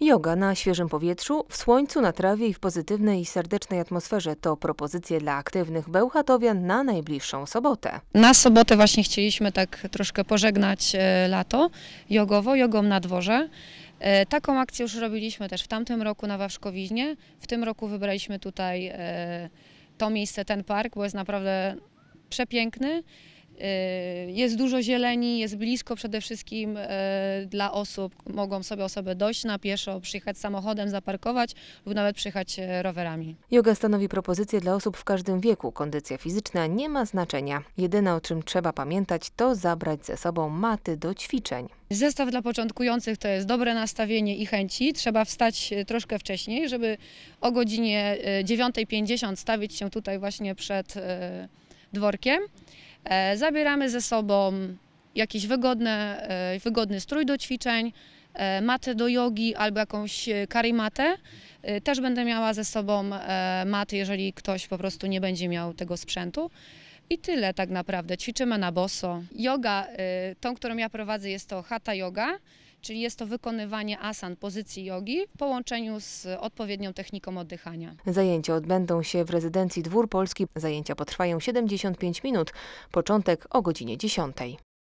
Yoga na świeżym powietrzu, w słońcu, na trawie i w pozytywnej i serdecznej atmosferze to propozycje dla aktywnych bełchatowian na najbliższą sobotę. Na sobotę właśnie chcieliśmy tak troszkę pożegnać e, lato jogowo, jogą na dworze. E, taką akcję już robiliśmy też w tamtym roku na Wawrzkowiźnie. W tym roku wybraliśmy tutaj e, to miejsce, ten park, bo jest naprawdę przepiękny. Y, jest dużo zieleni, jest blisko przede wszystkim y, dla osób. Mogą sobie osoby dojść na pieszo, przyjechać samochodem, zaparkować lub nawet przyjechać y, rowerami. Yoga stanowi propozycję dla osób w każdym wieku. Kondycja fizyczna nie ma znaczenia. Jedyne o czym trzeba pamiętać to zabrać ze sobą maty do ćwiczeń. Zestaw dla początkujących to jest dobre nastawienie i chęci. Trzeba wstać troszkę wcześniej, żeby o godzinie 9.50 stawić się tutaj właśnie przed dworkiem. E, zabieramy ze sobą jakiś wygodne, wygodny strój do ćwiczeń, e, matę do jogi albo jakąś e, karimatę. Y, też będę miała ze sobą e, maty, jeżeli ktoś po prostu nie będzie miał tego sprzętu. I tyle tak naprawdę. Ćwiczymy na boso. Yoga, y, tą, którą ja prowadzę, jest to hatha yoga, czyli jest to wykonywanie asan, pozycji jogi w połączeniu z odpowiednią techniką oddychania. Zajęcia odbędą się w rezydencji Dwór Polski. Zajęcia potrwają 75 minut. Początek o godzinie 10.